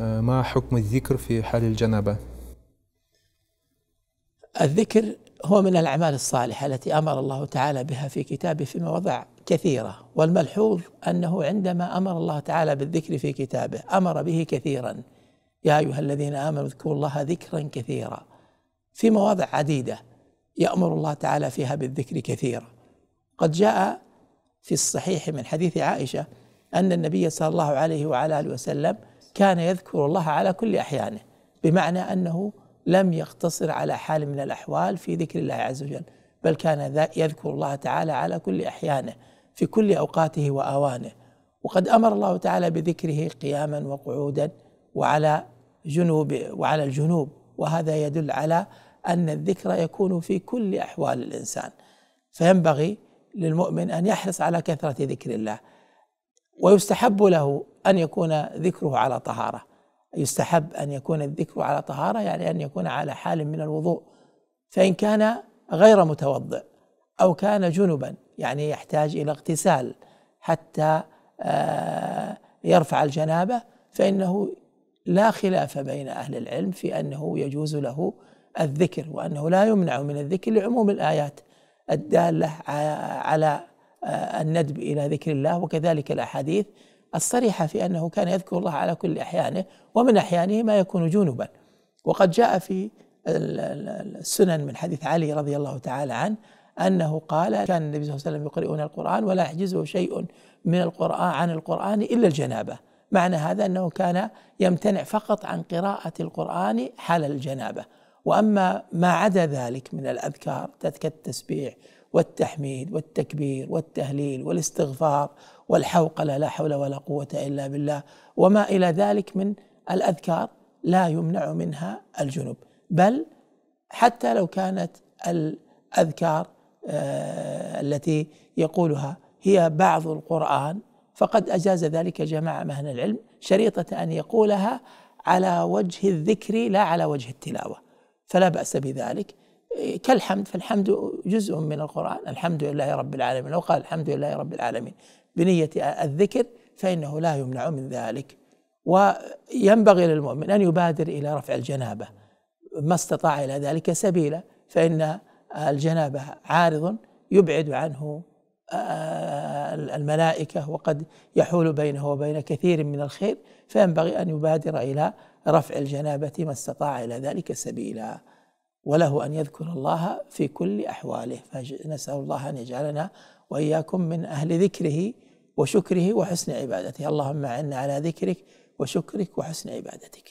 آه، ما حكم الذكر في حال الجنابة؟ الذكر هو من الأعمال الصالحة التي أمر الله تعالى بها في كتابه في مواضع كثيرة والملحوظ أنه عندما أمر الله تعالى بالذكر في كتابه أمر به كثيرا يا أيها الذين آمنوا اذكروا الله ذكرا كثيرا في مواضع عديدة يأمر الله تعالى فيها بالذكر كثيرا قد جاء في الصحيح من حديث عائشة أن النبي صلى الله عليه وعلى آله وسلم كان يذكر الله على كل أحيانه بمعنى أنه لم يقتصر على حال من الأحوال في ذكر الله عز وجل بل كان يذكر الله تعالى على كل أحيانه في كل أوقاته وأوانه وقد أمر الله تعالى بذكره قياما وقعودا وعلى جنوب وعلى الجنوب وهذا يدل على أن الذكر يكون في كل أحوال الإنسان فينبغي للمؤمن أن يحرص على كثرة ذكر الله ويستحب له أن يكون ذكره على طهارة يستحب أن يكون الذكر على طهارة يعني أن يكون على حال من الوضوء فإن كان غير متوضئ أو كان جنبا يعني يحتاج إلى اغتسال حتى آه، يرفع الجنابة فإنه لا خلاف بين أهل العلم في أنه يجوز له الذكر وأنه لا يمنع من الذكر لعموم الآيات الدالة على آه، الندب إلى ذكر الله وكذلك الأحاديث الصريحة في أنه كان يذكر الله على كل أحيانه ومن أحيانه ما يكون جنبا وقد جاء في السنن من حديث علي رضي الله تعالى عنه أنه قال كان النبي صلى الله عليه وسلم يقرئون القرآن ولا يحجزه شيء من القرآن عن القرآن إلا الجنابة معنى هذا أنه كان يمتنع فقط عن قراءة القرآن حال الجنابة وأما ما عدا ذلك من الأذكار التسبيح والتحميد والتكبير والتهليل والاستغفار والحوقله لا حول ولا قوه الا بالله وما الى ذلك من الاذكار لا يمنع منها الجنب بل حتى لو كانت الاذكار آه، التي يقولها هي بعض القران فقد اجاز ذلك جماعه مهن العلم شريطه ان يقولها على وجه الذكر لا على وجه التلاوه فلا باس بذلك كالحمد فالحمد جزء من القرآن الحمد لله رب العالمين لو قال الحمد لله رب العالمين بنية الذكر فإنه لا يمنع من ذلك وينبغي للمؤمن أن يبادر إلى رفع الجنابة ما استطاع إلى ذلك سبيلا فإن الجنابة عارض يبعد عنه آه، آه، الملائكة وقد يحول بينه وبين كثير من الخير فينبغي أن يبادر إلى رفع الجنابة ما استطاع إلى ذلك سبيلا وله أن يذكر الله في كل أحواله فنسأل الله أن يجعلنا وإياكم من أهل ذكره وشكره وحسن عبادته اللهم أعنا على ذكرك وشكرك وحسن عبادتك